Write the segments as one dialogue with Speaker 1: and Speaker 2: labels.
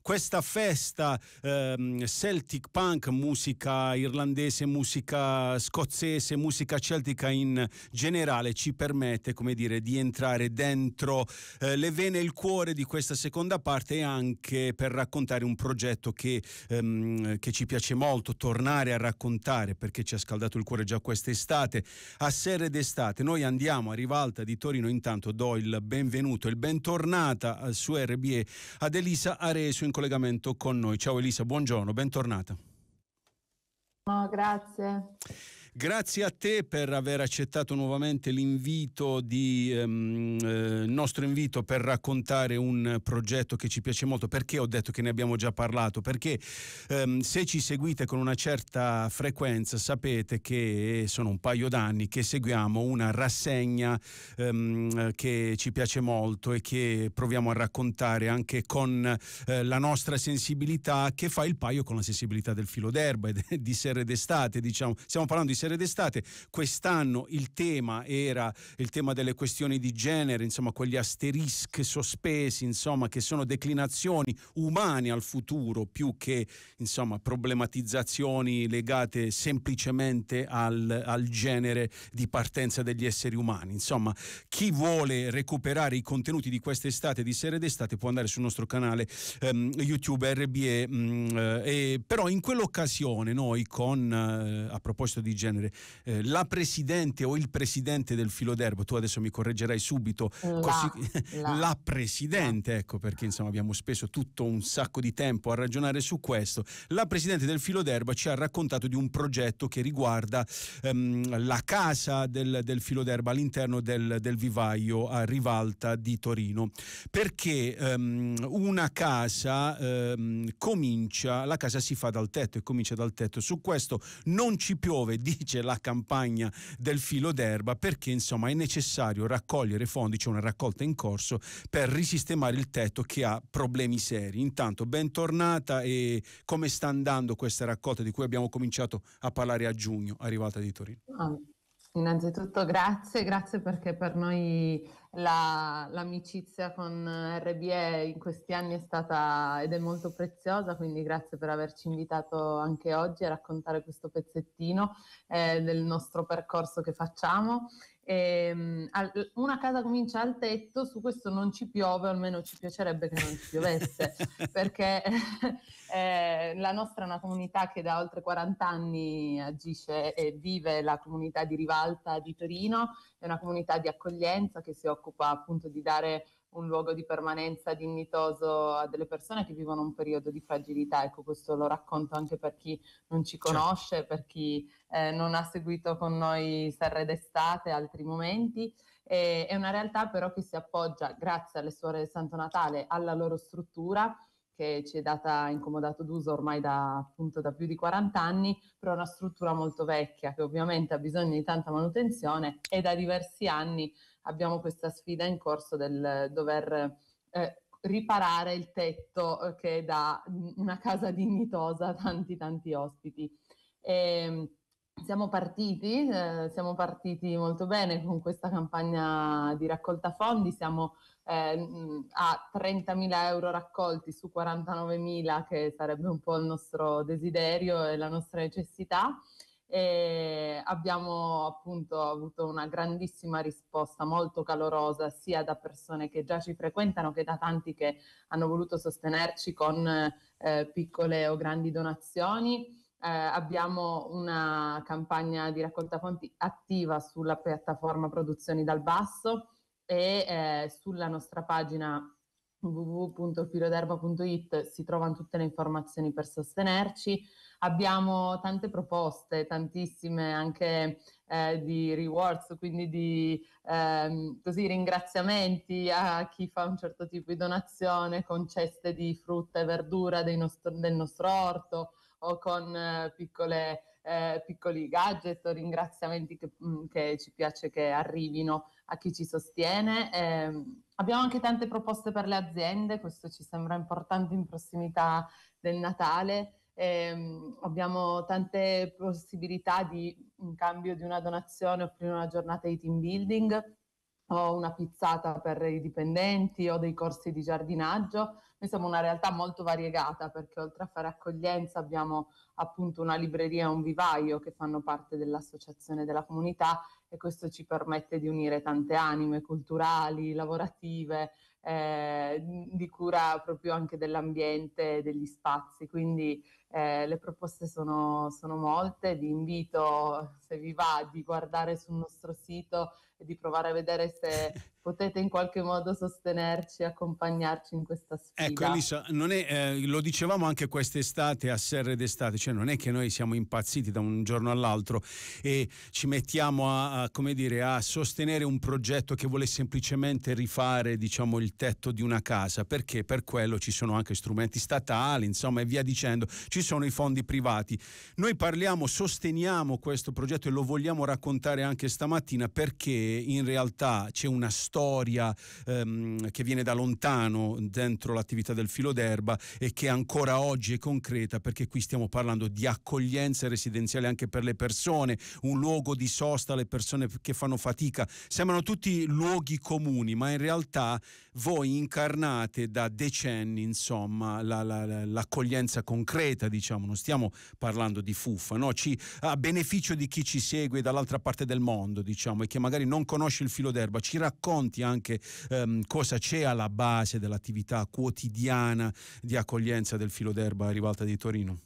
Speaker 1: Questa festa ehm, Celtic punk, musica irlandese, musica scozzese, musica celtica in generale ci permette come dire, di entrare dentro eh, le vene e il cuore di questa seconda parte e anche per raccontare un progetto che, ehm, che ci piace molto tornare a raccontare perché ci ha scaldato il cuore già quest'estate a Serre d'estate. Noi andiamo a Rivalta di Torino intanto do il benvenuto, il bentornata su RBE ad Elisa Aresu in collegamento con noi. Ciao Elisa, buongiorno, bentornata.
Speaker 2: No, grazie.
Speaker 1: Grazie a te per aver accettato nuovamente l'invito di, ehm, eh, nostro invito per raccontare un progetto che ci piace molto. Perché ho detto che ne abbiamo già parlato? Perché ehm, se ci seguite con una certa frequenza sapete che sono un paio d'anni che seguiamo una rassegna ehm, che ci piace molto e che proviamo a raccontare anche con eh, la nostra sensibilità che fa il paio con la sensibilità del filo d'erba e di sere d'estate, diciamo. Stiamo parlando di essere d'estate. Quest'anno il tema era il tema delle questioni di genere, insomma, quegli asterischi sospesi, insomma, che sono declinazioni umane al futuro più che insomma, problematizzazioni legate semplicemente al, al genere di partenza degli esseri umani. Insomma, chi vuole recuperare i contenuti di quest'estate di serie d'estate può andare sul nostro canale ehm, YouTube RBE. Mh, mm, eh, però in quell'occasione noi con, eh, a proposito di genere, genere, eh, la presidente o il presidente del filo Filoderbo, tu adesso mi correggerai subito, la, così, la. la presidente, ecco perché insomma abbiamo speso tutto un sacco di tempo a ragionare su questo, la presidente del filo d'erba ci ha raccontato di un progetto che riguarda ehm, la casa del, del d'erba all'interno del, del, vivaio a Rivalta di Torino, perché ehm, una casa ehm, comincia, la casa si fa dal tetto e comincia dal tetto, su questo non ci piove, di dice la campagna del filo d'erba perché insomma è necessario raccogliere fondi, c'è una raccolta in corso per risistemare il tetto che ha problemi seri. Intanto bentornata e come sta andando questa raccolta di cui abbiamo cominciato a parlare a giugno, arrivata di Torino?
Speaker 2: Ah. Innanzitutto grazie, grazie perché per noi la, l'amicizia con RBE in questi anni è stata ed è molto preziosa, quindi grazie per averci invitato anche oggi a raccontare questo pezzettino eh, del nostro percorso che facciamo ehm, una casa comincia al tetto, su questo non ci piove, almeno ci piacerebbe che non ci piovesse, perché eh, la nostra è una comunità che da oltre 40 anni agisce e vive la comunità di Rivalta di Torino, è una comunità di accoglienza che si occupa appunto di dare un luogo di permanenza dignitoso a delle persone che vivono un periodo di fragilità. Ecco, questo lo racconto anche per chi non ci certo. conosce, certo. per chi eh, non ha seguito con noi Serre d'estate, altri momenti. E, è una realtà però che si appoggia, grazie alle suore del Santo Natale, alla loro struttura che ci è data incomodato d'uso ormai da, appunto, da più di 40 anni, però è una struttura molto vecchia che ovviamente ha bisogno di tanta manutenzione e da diversi anni abbiamo questa sfida in corso del dover eh, riparare il tetto eh, che dà una casa dignitosa a tanti tanti ospiti. E, ehm, siamo partiti, eh, siamo partiti molto bene con questa campagna di raccolta fondi, siamo eh, a 30.000 euro raccolti su 49.000 che sarebbe un po' il nostro desiderio e la nostra necessità. E abbiamo appunto avuto una grandissima risposta molto calorosa sia da persone che già ci frequentano che da tanti che hanno voluto sostenerci con eh, piccole o grandi donazioni. Eh, abbiamo una campagna di raccolta fonti attiva sulla piattaforma Produzioni dal Basso e eh, sulla nostra pagina www.filoderba.it si trovano tutte le informazioni per sostenerci. Abbiamo tante proposte, tantissime anche eh, di rewards, quindi di ehm, così, ringraziamenti a chi fa un certo tipo di donazione con ceste di frutta e verdura nostro, del nostro orto o con eh, piccole, eh, piccoli gadget o ringraziamenti che, mm, che ci piace che arrivino a chi ci sostiene. Eh, abbiamo anche tante proposte per le aziende, questo ci sembra importante in prossimità del Natale. Eh, abbiamo tante possibilità di, in cambio di una donazione, offrire una giornata di team building o una pizzata per i dipendenti o dei corsi di giardinaggio. Noi siamo una realtà molto variegata perché oltre a fare accoglienza abbiamo appunto una libreria e un vivaio che fanno parte dell'associazione della comunità e questo ci permette di unire tante anime culturali, lavorative, eh, di cura proprio anche dell'ambiente e degli spazi. Quindi eh, le proposte sono, sono molte, vi invito se vi va di guardare sul nostro sito e di provare a vedere se potete in qualche modo sostenerci, accompagnarci in questa sfida. Ecco Elisa,
Speaker 1: è, eh, lo dicevamo anche quest'estate a Serre d'estate, cioè non è che noi siamo impazziti da un giorno all'altro e ci mettiamo a, a, dire, a sostenere un progetto che vuole semplicemente rifare diciamo, il tetto di una casa, perché per quello ci sono anche strumenti statali, insomma e via dicendo, ci sono i fondi privati. Noi parliamo, sosteniamo questo progetto e lo vogliamo raccontare anche stamattina perché in realtà c'è una storia ehm, che viene da lontano dentro l'attività del filo d'erba e che ancora oggi è concreta perché qui stiamo parlando di accoglienza residenziale anche per le persone, un luogo di sosta alle persone che fanno fatica. Sembrano tutti luoghi comuni, ma in realtà voi incarnate da decenni insomma, la, la, la, l'accoglienza concreta, diciamo, non stiamo parlando di fuffa, no? ci, a beneficio di chi ci segue dall'altra parte del mondo diciamo, e che magari non non conosci il filo d'erba, ci racconti anche ehm, cosa c'è alla base dell'attività quotidiana di accoglienza del filo d'erba a Rivalta di Torino?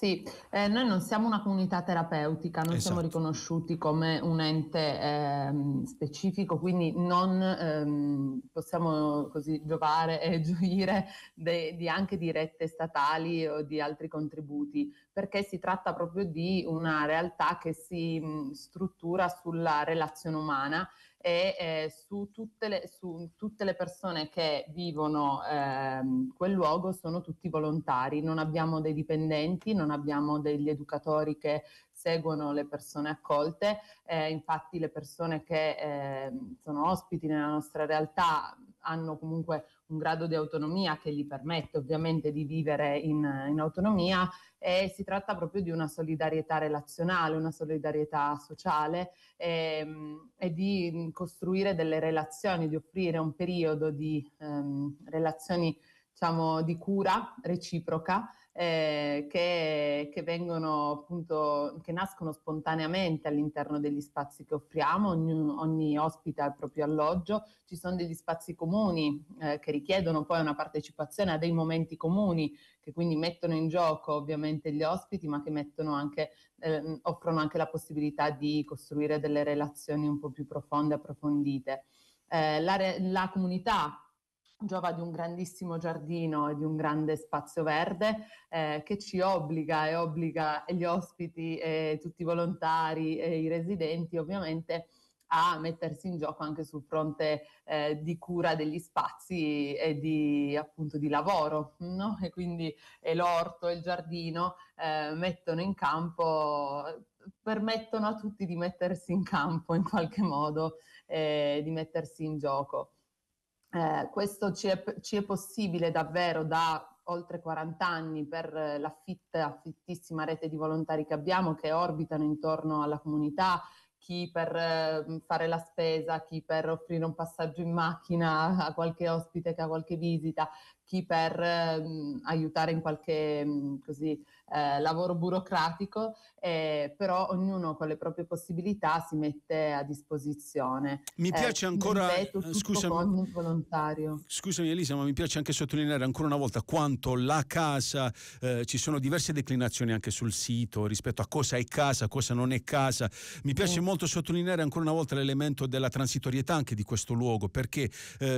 Speaker 2: Sì, eh, noi non siamo una comunità terapeutica, non esatto. siamo riconosciuti come un ente ehm, specifico, quindi non ehm, possiamo così giovare e gioire de, di anche di rette statali o di altri contributi, perché si tratta proprio di una realtà che si mh, struttura sulla relazione umana e eh, su, tutte le, su, tutte le, persone che vivono ehm, quel luogo sono tutti volontari, non abbiamo dei dipendenti, non abbiamo degli educatori che seguono le persone accolte, eh, infatti le persone che eh, sono ospiti nella nostra realtà hanno comunque un grado di autonomia che gli permette ovviamente di vivere in, in autonomia e si tratta proprio di una solidarietà relazionale, una solidarietà sociale e, ehm, e di costruire delle relazioni, di offrire un periodo di ehm, relazioni diciamo, di cura reciproca eh, che, che, vengono appunto, che nascono spontaneamente all'interno degli spazi che offriamo, ogni, ogni ospite ha il proprio alloggio, ci sono degli spazi comuni eh, che richiedono poi una partecipazione a dei momenti comuni che quindi mettono in gioco ovviamente gli ospiti ma che mettono anche, eh, offrono anche la possibilità di costruire delle relazioni un po' più profonde, approfondite. Eh, la, re- la comunità giova di un grandissimo giardino e di un grande spazio verde eh, che ci obbliga e obbliga gli ospiti e tutti i volontari e i residenti ovviamente a mettersi in gioco anche sul fronte eh, di cura degli spazi e di appunto di lavoro no? e quindi e l'orto e il giardino eh, mettono in campo permettono a tutti di mettersi in campo in qualche modo eh, di mettersi in gioco eh, questo ci è, ci è, possibile davvero da oltre 40 anni per eh, la fitta, fittissima rete di volontari che abbiamo che orbitano intorno alla comunità, chi per eh, fare la spesa, chi per offrire un passaggio in macchina a qualche ospite che ha qualche visita, chi per eh, aiutare in qualche mh, mm, così, eh, lavoro burocratico, eh, però ognuno con le proprie possibilità si mette a disposizione. Mi eh, piace eh, ancora, ripeto, eh, scusami,
Speaker 1: scusami, Elisa, ma mi piace anche sottolineare ancora una volta quanto la casa, eh, ci sono diverse declinazioni anche sul sito rispetto a cosa è casa, cosa non è casa. Mi piace molto sottolineare ancora una volta l'elemento della transitorietà anche di questo luogo, perché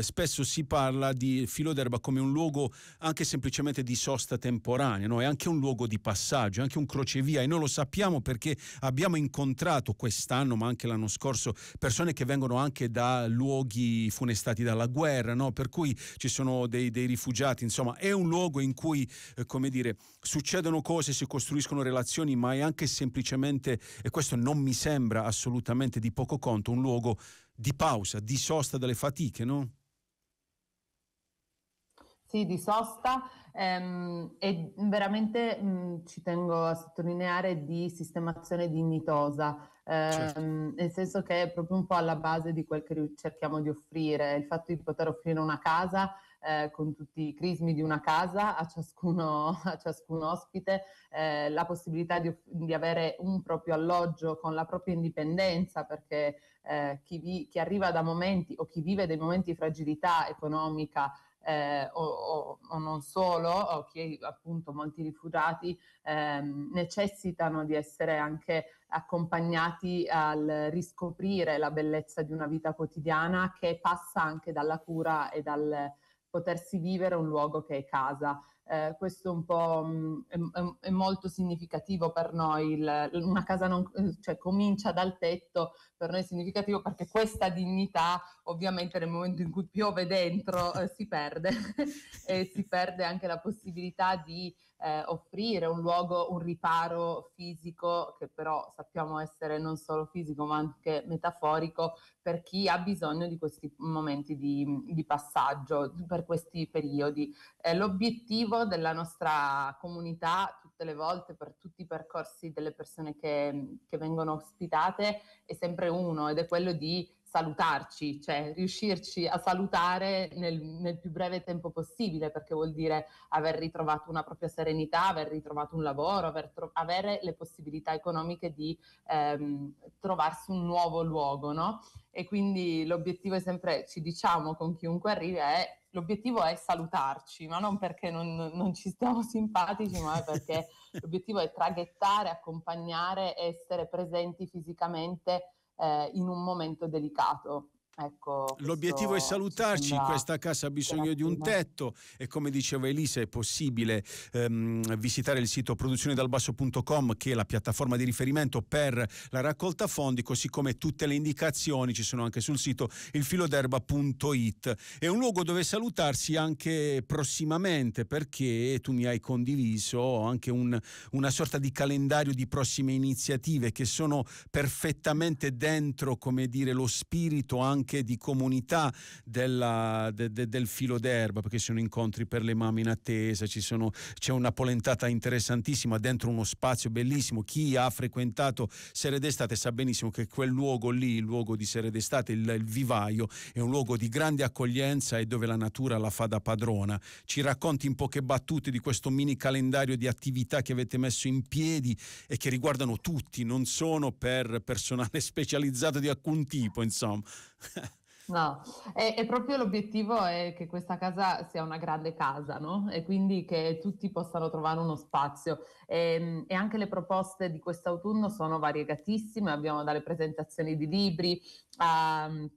Speaker 1: spesso si parla di filo d'erba come un luogo anche semplicemente di sosta temporanea, no? è anche un luogo di di passaggio, anche un crocevia e noi lo sappiamo perché abbiamo incontrato quest'anno, ma anche l'anno scorso, persone che vengono anche da luoghi funestati dalla guerra, no? per cui ci sono dei, dei, rifugiati, insomma è un luogo in cui, eh, come dire, succedono cose, si costruiscono relazioni, ma è anche semplicemente, e questo non mi sembra assolutamente di poco conto, un luogo di pausa, di sosta dalle fatiche, no?
Speaker 2: Sì, di sosta ehm, e veramente mh, ci tengo a sottolineare di sistemazione dignitosa, certo. ehm, certo. nel senso che è proprio un po' alla base di quel che cerchiamo di offrire, il fatto di poter offrire una casa eh, con tutti i crismi di una casa a, ciascuno, a ciascun ospite, eh, la possibilità di, di, avere un proprio alloggio con la propria indipendenza, perché eh, chi, vi, chi, arriva da momenti o chi vive dei momenti di fragilità economica eh, o, o, o, non solo, o che appunto molti rifugiati ehm, necessitano di essere anche accompagnati al riscoprire la bellezza di una vita quotidiana che passa anche dalla cura e dal potersi vivere un luogo che è casa eh, questo un po', mh, mm, è, è, molto significativo per noi, il, una casa non, eh, cioè, comincia dal tetto, per noi è significativo perché questa dignità ovviamente nel momento in cui piove dentro eh, si perde e si perde anche la possibilità di eh, offrire un luogo, un riparo fisico che però sappiamo essere non solo fisico ma anche metaforico per chi ha bisogno di questi momenti di, di passaggio, per questi periodi. Eh, l'obiettivo della nostra comunità tutte le volte per tutti i percorsi delle persone che, che vengono ospitate è sempre uno ed è quello di salutarci, cioè riuscirci a salutare nel, nel, più breve tempo possibile, perché vuol dire aver ritrovato una propria serenità, aver ritrovato un lavoro, aver tro- avere le possibilità economiche di ehm, trovarsi un nuovo luogo, no? E quindi l'obiettivo è sempre, ci diciamo con chiunque arrivi, è l'obiettivo è salutarci, ma non perché non, non ci stiamo simpatici, ma perché l'obiettivo è traghettare, accompagnare, essere presenti fisicamente eh, in un momento delicato. Ecco, L'obiettivo è salutarci, questa
Speaker 1: casa ha bisogno di un tetto e come diceva Elisa è possibile ehm, visitare il sito produzionedalbasso.com che è la piattaforma di riferimento per la raccolta fondi, così come tutte le indicazioni ci sono anche sul sito ilfiloderba.it. È un luogo dove salutarsi anche prossimamente perché tu mi hai condiviso anche un, una sorta di calendario di prossime iniziative che sono perfettamente dentro, come dire, lo spirito anche anche di comunità della, de, de, del filo d'erba, perché ci sono incontri per le mamme in attesa, sono, c'è una polentata interessantissima dentro uno spazio bellissimo. Chi ha frequentato Sere d'Estate sa benissimo che quel luogo lì, il luogo di Sere d'Estate, il, il vivaio, è un luogo di grande accoglienza e dove la natura la fa da padrona. Ci racconti in poche battute di questo mini calendario di attività che avete messo in piedi e che riguardano tutti, non sono per personale specializzato di alcun tipo, insomma.
Speaker 2: No, e, e, proprio l'obiettivo è che questa casa sia una grande casa, no? E quindi che tutti possano trovare uno spazio. E, ehm, e anche le proposte di quest'autunno sono variegatissime, abbiamo dalle presentazioni di libri a ehm,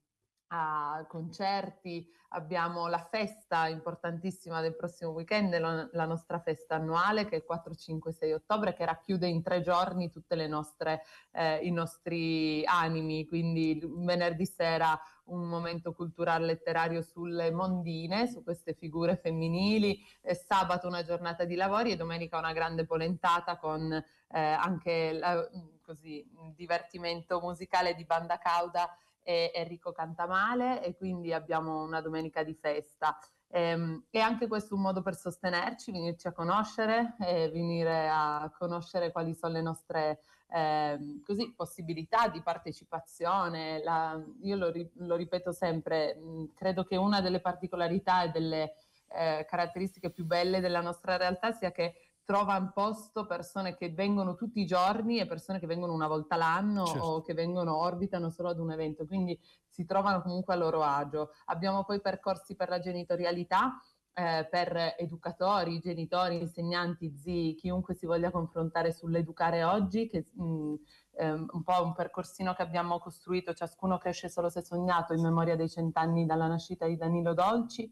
Speaker 2: a concerti, abbiamo la festa importantissima del prossimo weekend, la nostra festa annuale che è il 4, 5, 6 ottobre che racchiude in tre giorni tutti eh, i nostri animi, quindi venerdì sera un momento culturale letterario sulle mondine, su queste figure femminili, eh, sabato una giornata di lavori e domenica una grande polentata con eh, anche la, così, divertimento musicale di banda cauda e Enrico Cantamale e quindi abbiamo una domenica di festa. Ehm, e, anche questo è un modo per sostenerci, venirci a conoscere, venire a conoscere quali sono le nostre eh, così, possibilità di partecipazione. La, io lo, lo, ripeto sempre, credo che una delle particolarità e delle eh, caratteristiche più belle della nostra realtà sia che trovano posto persone che vengono tutti i giorni e persone che vengono una volta l'anno certo. o che vengono, orbitano solo ad un evento, quindi si trovano comunque a loro agio. Abbiamo poi percorsi per la genitorialità, eh, per educatori, genitori, insegnanti, zii, chiunque si voglia confrontare sull'educare oggi, che mh, mm, ehm, un po' un percorsino che abbiamo costruito, ciascuno cresce solo se sognato, in memoria dei cent'anni dalla nascita di Danilo Dolci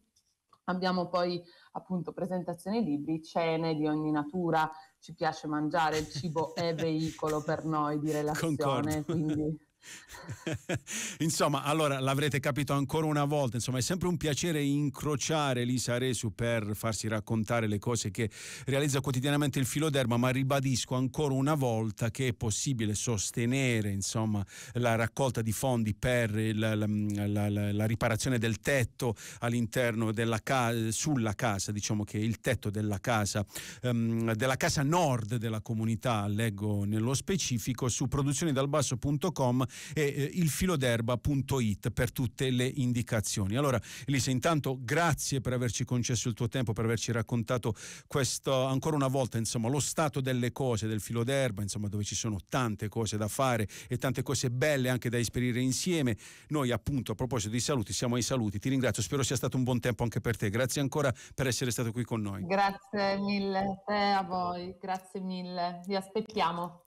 Speaker 2: Abbiamo poi appunto presentazioni libri, cene di ogni natura, ci piace mangiare, il cibo è veicolo per noi di relazione, Concordo. quindi
Speaker 1: insomma, allora l'avrete capito ancora una volta, insomma è sempre un piacere incrociare Lisa Resu per farsi raccontare le cose che realizza quotidianamente il Filoderma, ma ribadisco ancora una volta che è possibile sostenere insomma, la raccolta di fondi per il, la, la, la, la, riparazione del tetto all'interno della casa, sulla casa, diciamo che il tetto della casa, um, della casa nord della comunità, leggo nello specifico, su produzionidalbasso.com e eh, ilfiloderba.it per tutte le indicazioni. Allora Elisa, intanto grazie per averci concesso il tuo tempo, per averci raccontato questo, ancora una volta insomma, lo stato delle cose del filoderba, insomma, dove ci sono tante cose da fare e tante cose belle anche da esperire insieme. Noi appunto a proposito di saluti siamo ai saluti, ti ringrazio, spero sia stato un buon tempo anche per te, grazie ancora per essere stato qui con noi.
Speaker 2: Grazie mille a te, a voi, grazie mille, vi aspettiamo.